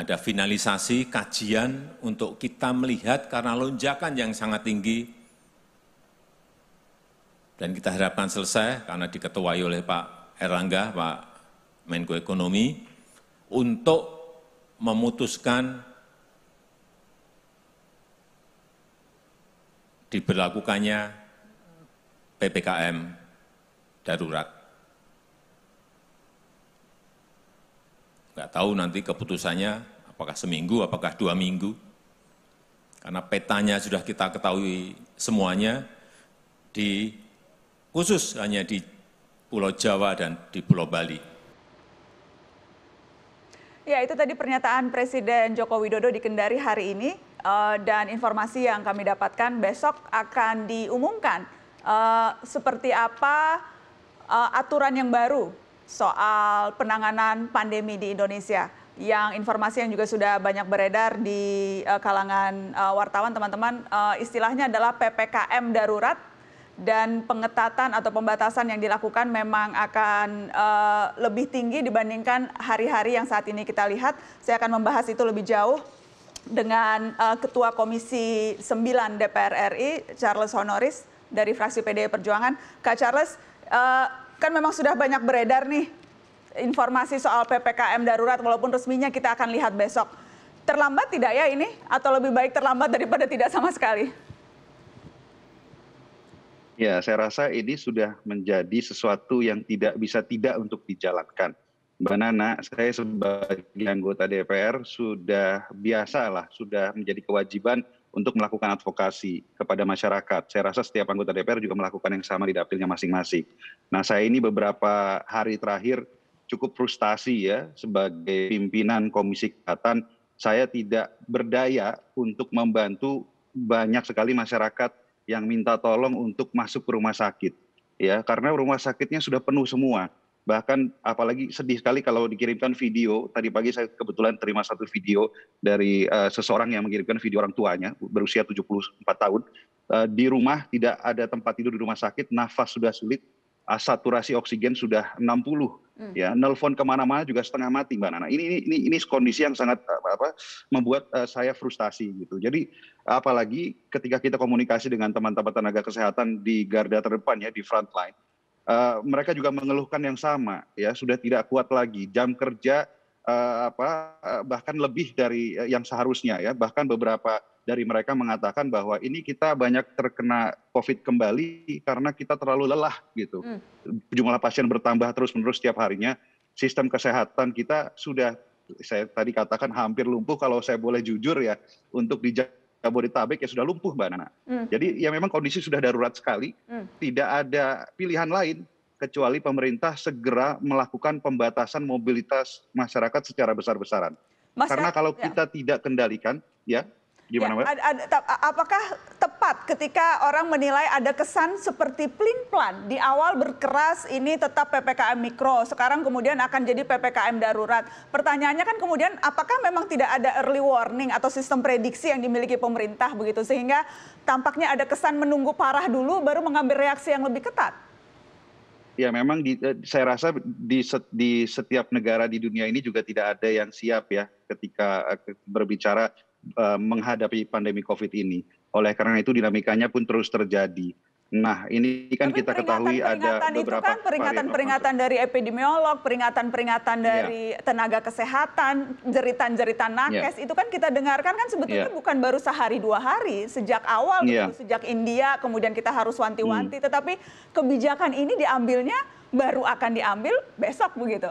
ada finalisasi kajian untuk kita melihat karena lonjakan yang sangat tinggi dan kita harapkan selesai karena diketuai oleh Pak Erlangga, Pak Menko Ekonomi, untuk memutuskan diberlakukannya PPKM darurat. Nggak tahu nanti keputusannya apakah seminggu, apakah dua minggu. Karena petanya sudah kita ketahui semuanya di khusus hanya di Pulau Jawa dan di Pulau Bali. Ya, itu tadi pernyataan Presiden Joko Widodo di Kendari hari ini eh, dan informasi yang kami dapatkan besok akan diumumkan eh, seperti apa eh, aturan yang baru soal penanganan pandemi di Indonesia yang informasi yang juga sudah banyak beredar di eh, kalangan eh, wartawan teman-teman eh, istilahnya adalah PPKM darurat dan pengetatan atau pembatasan yang dilakukan memang akan lebih tinggi dibandingkan hari-hari yang saat ini kita lihat. Saya akan membahas itu lebih jauh dengan uh, Ketua Komisi 9 DPR RI Charles Honoris dari fraksi PDI Perjuangan. Kak Charles, uh, kan memang sudah banyak beredar nih informasi soal PPKM darurat walaupun resminya kita akan lihat besok. Terlambat tidak ya ini atau lebih baik terlambat daripada tidak sama sekali? Ya, saya rasa ini sudah menjadi sesuatu yang tidak bisa tidak untuk dijalankan. Mbak Nana, saya sebagai anggota DPR sudah biasalah, sudah menjadi kewajiban untuk melakukan advokasi kepada masyarakat. Saya rasa setiap anggota DPR juga melakukan yang sama di dapilnya masing-masing. Nah, saya ini beberapa hari terakhir cukup frustasi ya sebagai pimpinan Komisi Kesehatan, saya tidak berdaya untuk membantu banyak sekali masyarakat yang minta tolong untuk masuk ke rumah sakit ya karena rumah sakitnya sudah penuh semua bahkan apalagi sedih sekali kalau dikirimkan video tadi pagi saya kebetulan terima satu video dari uh, seseorang yang mengirimkan video orang tuanya berusia 74 tahun uh, di rumah tidak ada tempat tidur di rumah sakit nafas sudah sulit uh, saturasi oksigen sudah 60 hmm. ya nelfon kemana-mana juga setengah mati mbak Nana ini ini ini, ini kondisi yang sangat apa membuat uh, saya frustasi gitu jadi apalagi ketika kita komunikasi dengan teman-teman tenaga kesehatan di garda terdepan ya di front line uh, mereka juga mengeluhkan yang sama ya sudah tidak kuat lagi jam kerja uh, apa eh, bahkan lebih dari yang seharusnya ya bahkan beberapa dari mereka mengatakan bahwa ini kita banyak terkena COVID kembali karena kita terlalu lelah gitu. Hmm. Jumlah pasien bertambah terus-menerus setiap harinya. Sistem kesehatan kita sudah saya tadi katakan hampir lumpuh kalau saya boleh jujur ya untuk di Jabodetabek ya sudah lumpuh Mbak Nana. Hmm. Jadi ya memang kondisi sudah darurat sekali, hmm. tidak ada pilihan lain kecuali pemerintah segera melakukan pembatasan mobilitas masyarakat secara besar-besaran. Karena kalau ya. kita tidak kendalikan ya Gimana, ya, Ad, apakah tepat ketika orang menilai ada kesan seperti plin-plan di awal berkeras ini tetap PPKM mikro, sekarang kemudian akan jadi PPKM darurat. Pertanyaannya kan kemudian apakah memang tidak ada early warning atau sistem prediksi yang dimiliki pemerintah begitu sehingga tampaknya ada kesan menunggu parah dulu baru mengambil reaksi yang lebih ketat? ya memang di, eh, saya rasa di, set, di setiap negara di dunia ini juga tidak ada yang siap ya ketika eh, berbicara Eh, menghadapi pandemi COVID ini. Oleh karena itu dinamikanya pun terus terjadi. Nah, ini kan Tapi kita ketahui ada beberapa itu kan peringatan-peringatan dari epidemiolog, peringatan-peringatan iya. dari tenaga kesehatan, jeritan-jeritan iya. nakes yeah. itu kan kita dengarkan kan sebetulnya yeah. bukan baru sehari dua hari, sejak awal yeah. Gitu, sejak India kemudian kita harus wanti-wanti, hmm. tetapi kebijakan ini diambilnya baru akan diambil besok begitu.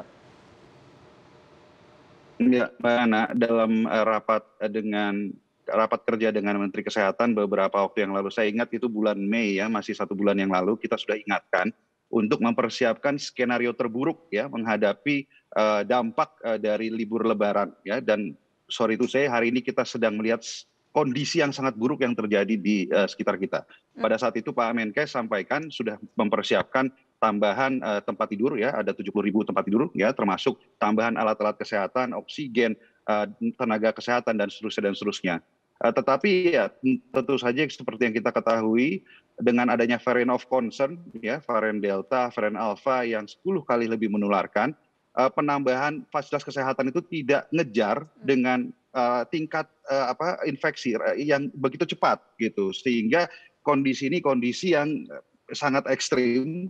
Ya, Mbak Ana, dalam eh, rapat eh, dengan rapat kerja dengan Menteri Kesehatan beberapa waktu yang lalu, saya ingat itu bulan Mei ya, masih satu bulan yang lalu kita sudah ingatkan untuk mempersiapkan skenario terburuk ya menghadapi uh, dampak uh, dari libur Lebaran ya dan sorry itu saya hari ini kita sedang melihat kondisi yang sangat buruk yang terjadi di uh, sekitar kita. Pada hmm. saat itu Pak Menkes sampaikan sudah mempersiapkan tambahan uh, tempat tidur ya ada 70 ribu tempat tidur ya termasuk tambahan alat-alat kesehatan oksigen uh, tenaga kesehatan dan seterusnya dan seterusnya uh, tetapi ya tentu saja seperti yang kita ketahui dengan adanya variant of concern ya varian delta varian alpha yang 10 kali lebih menularkan uh, penambahan fasilitas kesehatan itu tidak ngejar hmm. dengan uh, tingkat uh, apa infeksi yang begitu cepat gitu sehingga kondisi ini kondisi yang sangat ekstrim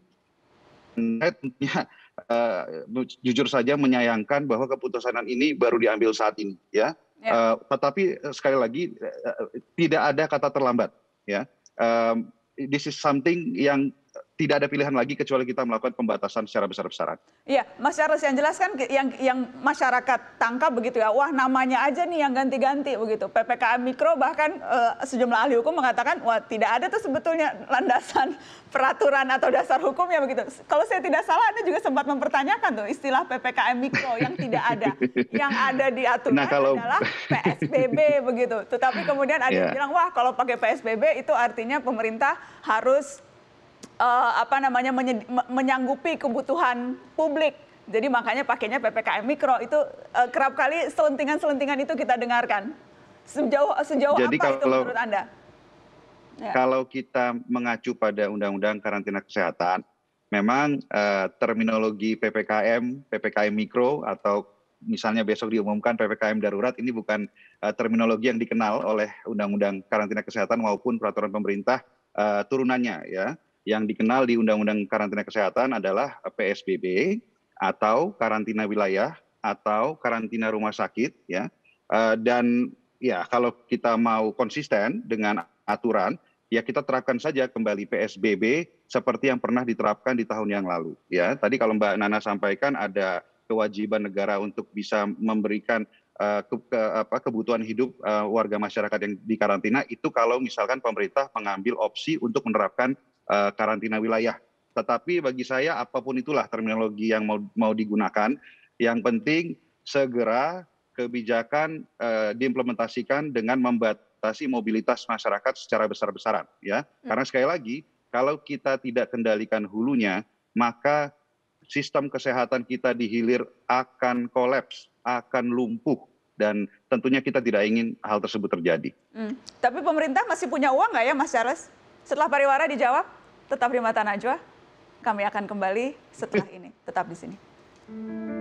saya tentunya uh, jujur saja menyayangkan bahwa keputusan ini baru diambil saat ini ya. ya. Uh, tetapi eh, sekali lagi uh, tidak ada kata terlambat ya. Um, this is something yang tidak ada pilihan lagi kecuali kita melakukan pembatasan secara besar-besaran. Iya, Mas Charles yang jelas kan yang yang masyarakat tangkap begitu ya. Wah, namanya aja nih yang ganti-ganti begitu. PPKM mikro bahkan eh, sejumlah ahli hukum mengatakan wah tidak ada tuh sebetulnya landasan peraturan atau dasar hukumnya begitu. Kalau saya tidak salah Anda juga sempat mempertanyakan tuh istilah PPKM mikro yang tidak ada. yang ada di aturan nah, kalau... adalah PSBB begitu. Tetapi kemudian ada yeah. yang iya. bilang wah kalau pakai PSBB itu artinya pemerintah harus uh, apa namanya menyanggupi kebutuhan publik. Jadi makanya pakainya PPKM mikro itu uh, kerap kali selentingan-selentingan itu kita dengarkan. Sejauh sejauh Jadi apa kalau, itu menurut Anda? Ya. Kalau kita mengacu pada undang-undang karantina kesehatan, memang uh, terminologi PPKM, PPKM mikro atau misalnya besok diumumkan PPKM darurat ini bukan uh, terminologi yang dikenal oleh undang-undang karantina kesehatan maupun peraturan pemerintah uh, turunannya ya yang dikenal di Undang-Undang Karantina Kesehatan adalah PSBB atau karantina wilayah atau karantina rumah sakit ya. Eh, dan ya kalau kita mau konsisten dengan aturan ya kita terapkan saja kembali PSBB seperti yang pernah diterapkan di tahun yang lalu ya. Tadi kalau Mbak Nana sampaikan ada kewajiban negara untuk bisa memberikan eh, ke, ke, apa, kebutuhan hidup uh, warga masyarakat yang dikarantina itu kalau misalkan pemerintah mengambil opsi untuk menerapkan Eh, karantina wilayah. Tetapi bagi saya apapun itulah terminologi yang mau mau digunakan, yang penting segera kebijakan uh, diimplementasikan dengan membatasi mobilitas masyarakat secara besar-besaran ya. Hmm. Karena sekali lagi kalau kita tidak kendalikan hulunya, maka sistem kesehatan kita di hilir akan kolaps, akan lumpuh dan tentunya kita tidak ingin hal tersebut terjadi. Hmm. Tapi pemerintah masih punya uang nggak ya Mas Charles? Setelah pariwara dijawab? Tetap di Mata Najwa. Kami akan kembali setelah ini. Tetap di sini.